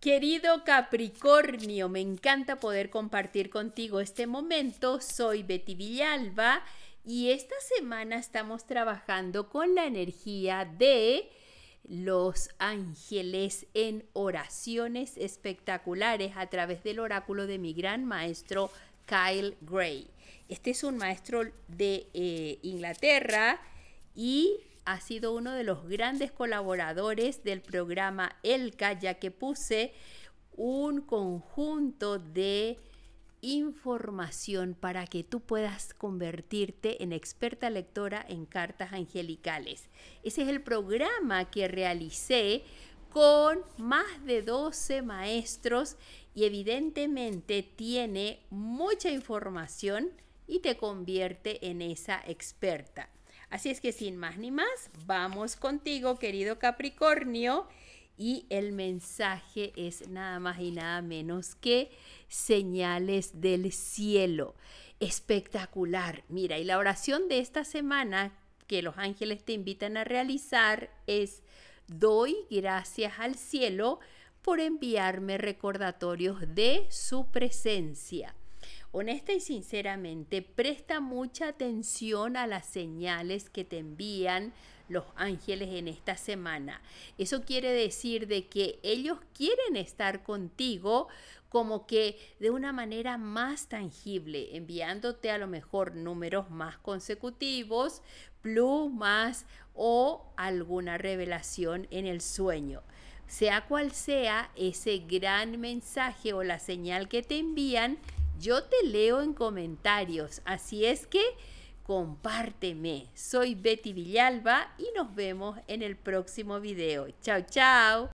Querido Capricornio, me encanta poder compartir contigo este momento. Soy Betty Villalba y esta semana estamos trabajando con la energía de los ángeles en oraciones espectaculares a través del oráculo de mi gran maestro Kyle Gray. Este es un maestro de eh, Inglaterra y ha sido uno de los grandes colaboradores del programa ELCA, ya que puse un conjunto de información para que tú puedas convertirte en experta lectora en cartas angelicales. Ese es el programa que realicé con más de 12 maestros y evidentemente tiene mucha información y te convierte en esa experta. Así es que sin más ni más, vamos contigo, querido Capricornio. Y el mensaje es nada más y nada menos que señales del cielo. Espectacular. Mira, y la oración de esta semana que los ángeles te invitan a realizar es, doy gracias al cielo por enviarme recordatorios de su presencia. Honesta y sinceramente, presta mucha atención a las señales que te envían los ángeles en esta semana. Eso quiere decir de que ellos quieren estar contigo como que de una manera más tangible, enviándote a lo mejor números más consecutivos, plumas o alguna revelación en el sueño. Sea cual sea ese gran mensaje o la señal que te envían, yo te leo en comentarios, así es que compárteme. Soy Betty Villalba y nos vemos en el próximo video. Chao, chao.